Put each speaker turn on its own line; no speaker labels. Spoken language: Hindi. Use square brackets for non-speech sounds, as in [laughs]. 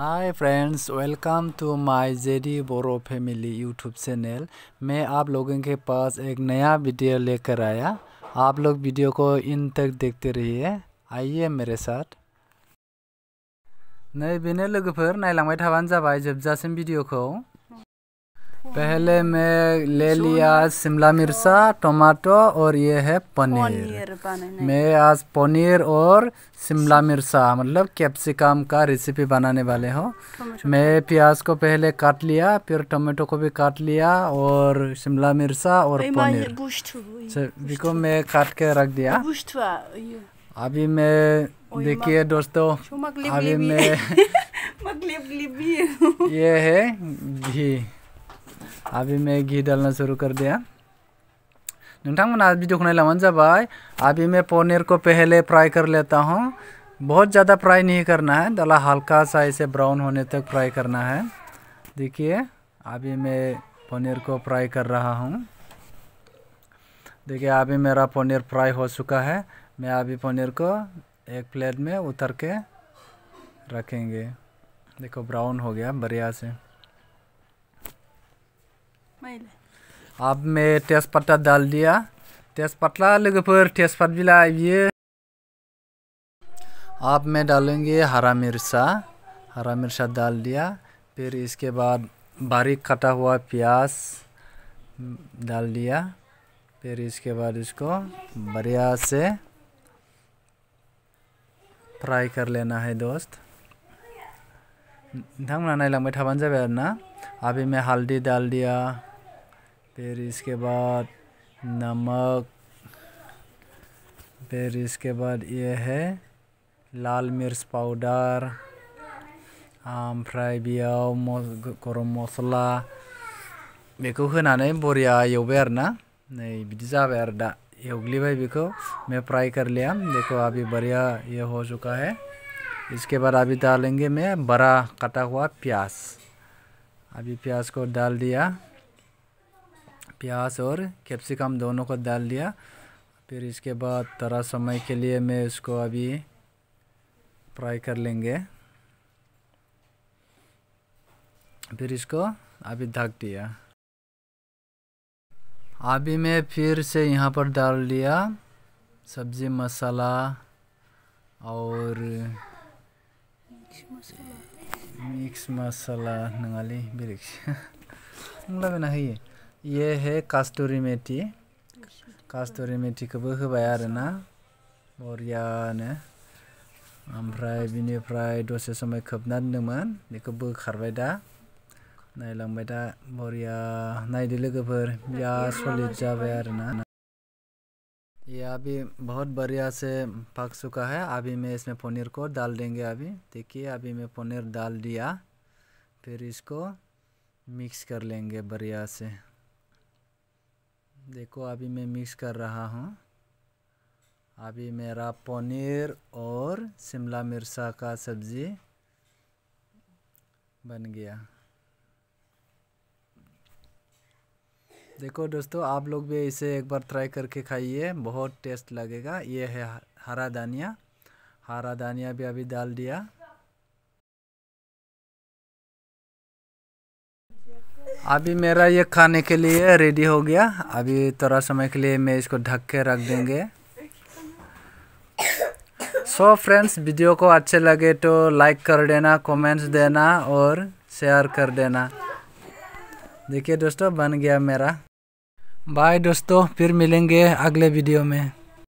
hi friends welcome to my JD Boro family YouTube channel मैं आप लोगों के पास एक नया वीडियो लेकर आया आप लोग वीडियो को इन तक देखते रहिए आइए मेरे साथ नै बेनो लोगोफोर नायलांबाय जब जाबाय वीडियो को पहले मैं ले लिया शिमला मिर्चा टमाटो और ये है पनीर मैं आज पनीर और शिमला मिर्चा मतलब कैप्सिकम का रेसिपी बनाने वाले हूँ मैं प्याज को पहले काट लिया फिर टमाटो को भी काट लिया और शिमला मिर्चा और पनीर बिको अच्छा, मैं काट के रख दिया अभी मैं देखिए दोस्तों अभी मैं [laughs] ये है घी अभी मैं घी डालना शुरू कर दिया नोंथांमोना भिडिअखौ नायलांबानो जबाई अभी मैं पनीर को पहले फ्राई कर लेता हूँ बहुत ज़्यादा फ्राई नहीं करना है डाला हल्का सा इसे ब्राउन होने तक फ्राई करना है देखिए अभी मैं पनीर को फ्राई कर रहा हूँ देखिए अभी मेरा पनीर फ्राई हो चुका है मैं अभी पनीर को एक प्लेट में उतर के रखेंगे देखो ब्राउन हो गया बढ़िया से अब मैं तेजपत्ता डाल दिया तेजपत्ता लोगों तेजपत बिलाई ये अब मैं डालेंगे हरा मिर्चा हरा मिर्चा डाल दिया फिर इसके बाद बारीक कटा हुआ प्याज डाल दिया फिर इसके बाद इसको बढ़िया से फ्राई कर लेना है दोस्त नहीं लंबे ठाबन जाबाय ना अभी मैं हल्दी डाल दिया फिर इसके बाद नमक फिर इसके बाद ये है लाल मिर्च पाउडर ओमफ्राय बेयाव गरम मसला बेखौ होनानै बरिया एवबाय आरोना नै बिदि जाबाय आरो दा एवग्लिबाय बेखौ मैं फ्राई कर लिया देखो अभी बढ़िया ये हो चुका है इसके बाद अभी डालेंगे मैं बड़ा कटा हुआ प्याज अभी प्याज को डाल दिया प्याज और कैप्सिकम दोनों को डाल दिया फिर इसके बाद थोड़ा समय के लिए मैं इसको अभी फ्राई कर लेंगे फिर इसको अभी ढक दिया अभी मैं फिर से यहाँ पर डाल दिया सब्ज़ी मसाला और मिक्स मसाला नंगाली बेलेक्स [laughs] में मतलब नहीं है ये है कस्तूरी मेथी कास्तूरी मेथिखौबो होबाय आरोना बरियानो ओमफ्राय बिनिफ्राय दसे समय खोबना दोन्दोंमोन बेखौ बोखारबाय दा नायलांबाय दा बरिया नायदो लोगोफोर बिया सलिड जाबाय आरो ना ये अभी बहुत बढ़िया से पक चुका है अभी मैं इसमें पनीर को डाल देंगे अभी देखिए अभी मैं पनीर डाल दिया फिर इसको मिक्स कर लेंगे बढ़िया से देखो अभी मैं मिक्स कर रहा हूँ अभी मेरा पनीर और शिमला मिर्चा का सब्ज़ी बन गया देखो दोस्तों आप लोग भी इसे एक बार ट्राई करके खाइए बहुत टेस्ट लगेगा ये है हरा धनिया हरा धनिया भी अभी डाल दिया अभी मेरा ये खाने के लिए रेडी हो गया अभी थोड़ा समय के लिए मैं इसको ढक के रख देंगे सो फ्रेंड्स वीडियो को अच्छे लगे तो लाइक कर देना कमेंट्स देना और शेयर कर देना देखिए दोस्तों बन गया मेरा बाय दोस्तों फिर मिलेंगे अगले वीडियो में